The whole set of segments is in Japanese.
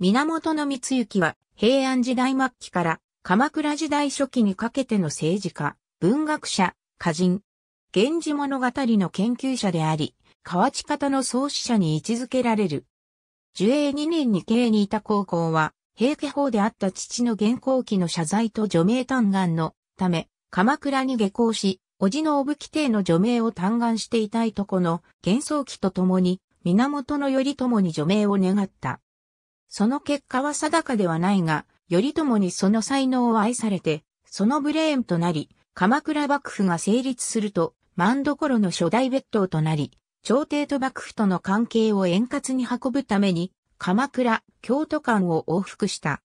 源光行は平安時代末期から鎌倉時代初期にかけての政治家、文学者、歌人、源氏物語の研究者であり、河内方の創始者に位置づけられる。樹永2年に経営にいた高校は、平家法であった父の現行期の謝罪と除名嘆願のため、鎌倉に下校し、叔父の小き帝の除名を嘆願していたいとこの幻想期と共に、源頼朝に除名を願った。その結果は定かではないが、頼朝にその才能を愛されて、そのブレーンとなり、鎌倉幕府が成立すると、万所の初代別当となり、朝廷と幕府との関係を円滑に運ぶために、鎌倉、京都間を往復した。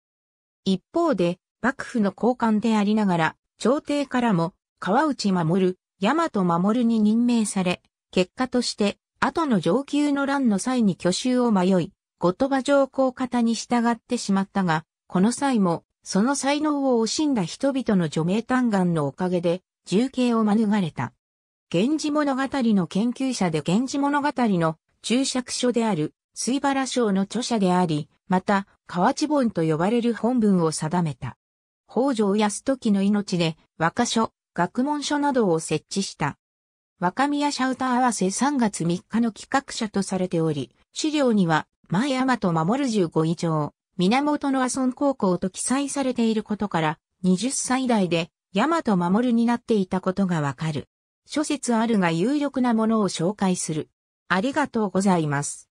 一方で、幕府の高官でありながら、朝廷からも、川内守、大和守に任命され、結果として、後の上級の乱の際に挙衆を迷い、後鳥羽上皇方に従ってしまったが、この際も、その才能を惜しんだ人々の除名嘆願のおかげで、重刑を免れた。源氏物語の研究者で源氏物語の注釈書である、水原章の著者であり、また、河内本と呼ばれる本文を定めた。北条康時の命で、和歌書、学問書などを設置した。若宮シャウター合わせ3月3日の企画者とされており、資料には前山と守る15以上、源の阿蘇高校と記載されていることから、20歳代で、山と守になっていたことがわかる。諸説あるが有力なものを紹介する。ありがとうございます。